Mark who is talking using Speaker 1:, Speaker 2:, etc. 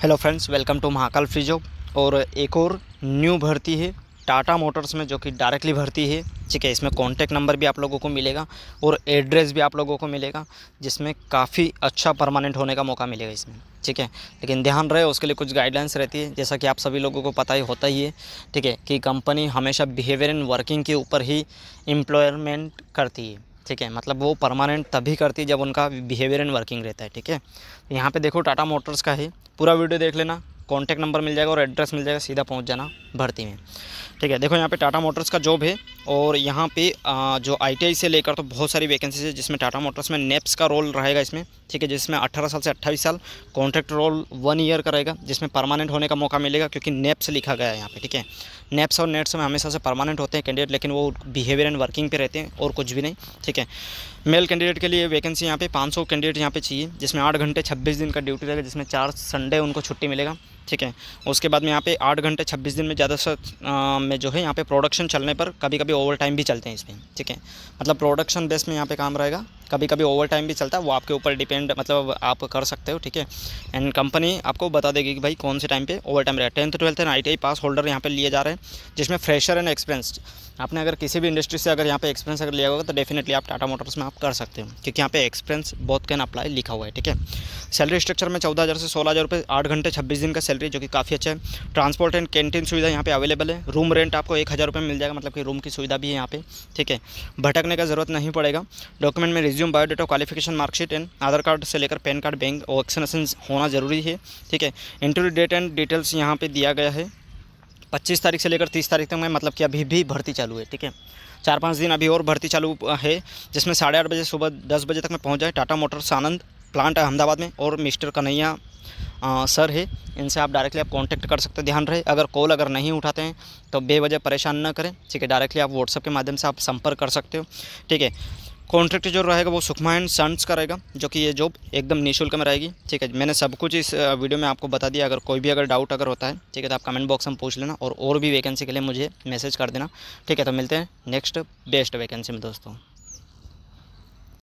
Speaker 1: hello friends welcome to Mahakal free job और एक और न्यू भर्ती है टाटा मोटर्स में जो कि डायरेक्टली भर्ती है ठीक है इसमें कॉन्टैक्ट नंबर भी आप लोगों को मिलेगा और एड्रेस भी आप लोगों को मिलेगा जिसमें काफ़ी अच्छा परमानेंट होने का मौका मिलेगा इसमें ठीक है लेकिन ध्यान रहे उसके लिए कुछ गाइडलाइंस रहती है जैसा कि आप सभी लोगों को पता ही होता ही है ठीक है कि कंपनी हमेशा बिहेवियर एंड वर्किंग के ऊपर ही इम्प्लॉयमेंट करती है ठीक है मतलब वो परमानेंट तभी करती है जब उनका बिहेवियर एंड वर्किंग रहता है ठीक है तो यहाँ पे देखो टाटा मोटर्स का ही पूरा वीडियो देख लेना कॉन्टैक्ट नंबर मिल जाएगा और एड्रेस मिल जाएगा सीधा पहुँच जाना भर्ती में ठीक है देखो यहाँ पे टाटा मोटर्स का जॉब है और यहाँ पे जो आईटीआई से लेकर तो बहुत सारी वैकेंसीज है जिसमें टाटा मोटर्स में नेप्स का रोल रहेगा इसमें ठीक है जिसमें 18 साल से 28 साल कॉन्ट्रैक्ट रोल वन ईयर का रहेगा जिसमें परमानेंट होने का मौका मिलेगा क्योंकि नेप्स लिखा गया है यहाँ पे ठीक है नेप्स और नेट्स में हमेशा से परमानेंट होते हैं कैंडिडेट लेकिन वो बिहेवियर एंड वर्किंग पे रहते हैं और कुछ भी नहीं ठीक है मेल कैंडिडेट के लिए वैकेंसी यहाँ पे 500 कैंडिडेट यहाँ पे चाहिए जिसमें आठ घंटे छब्बीस दिन का ड्यूटी रहेगा जिसमें चार संडे उनको छुट्टी मिलेगा ठीक है उसके बाद में यहाँ पे आठ घंटे छब्बीस दिन में ज़्यादा से जो है यहाँ पे प्रोडक्शन चलने पर कभी कभी ओवर टाइम भी चलते हैं इसमें ठीक है मतलब प्रोडक्शन बेस में यहाँ पे काम रहेगा कभी कभी ओवर टाइम भी चलता है वो आपके ऊपर डिपेंड मतलब आप कर सकते हो ठीक है एंड कंपनी आपको बता देगी कि भाई कौन से टाइम पे ओवर टाइम रहेगा tenth twelfth and I pass holder यहाँ पे लिए जा रहे हैं जिसमें फ्रेशर एंड एक्सपीरियंस आपने अगर किसी भी इंडस्ट्री से अगर यहाँ पे एक्सपीरियंस अगर लिया होगा तो डेफिनेटली आप टाटा मोटर्स में आप कर सकते हो क्योंकि यहाँ पे एक्सपीरियंस बहुत कैन अप्लाई लिखा हुआ है ठीक है सैलरी स्ट्रक्चर में चौदह हज़ार से सोलह हज़ार रुपये आठ घंटे छब्बीस दिन का सैलरी जो कि काफ़ी अच्छा है ट्रांसपोर्ट एंड कैंटीन सुविधा यहाँ पे अवेलेबल है रूम रेंट आपको एक हज़ार रुपये मिल जाएगा मतलब कि रूम की सुविधा भी है यहाँ पे ठीक है भटकने का जरूरत नहीं पड़ेगा डॉक्यूमेंट में resume biodata qualification marksheet and Aadhaar card से लेकर पैन कार्ड बैंक वैक्सीनेशन होना जरूरी है ठीक है इंटरव्यू डेट एंड डिटेल्स यहाँ पे दिया गया है पच्चीस तारीख से लेकर तीस तारीख तक में मतलब कि अभी भी भर्ती चालू है ठीक है चार पाँच दिन अभी और भर्ती चालू है जिसमें साढ़े आठ बजे सुबह दस बजे तक में पहुँच जाए टाटा मोटर्स आनंद प्लांट अहमदाबाद में और मिस्टर कन्हैया आ, सर है इनसे आप डायरेक्टली आप कांटेक्ट कर सकते हैं ध्यान रहे अगर कॉल अगर नहीं उठाते हैं तो बेवजह परेशान ना करें ठीक है डायरेक्टली आप व्हाट्सअप के माध्यम से आप संपर्क कर सकते हो ठीक है कॉन्ट्रैक्ट जो रहेगा वो सुखमा एंड सन्स का रहेगा जो कि ये जॉब एकदम निःशुल्क में रहेगी ठीक है मैंने सब कुछ इस वीडियो में आपको बता दिया अगर कोई भी अगर डाउट अगर होता है ठीक है तो आप कमेंट बॉक्स में पूछ लेना और और भी वैकेंसी के लिए मुझे मैसेज कर देना ठीक है तो मिलते हैं नेक्स्ट बेस्ट वैकेंसी में दोस्तों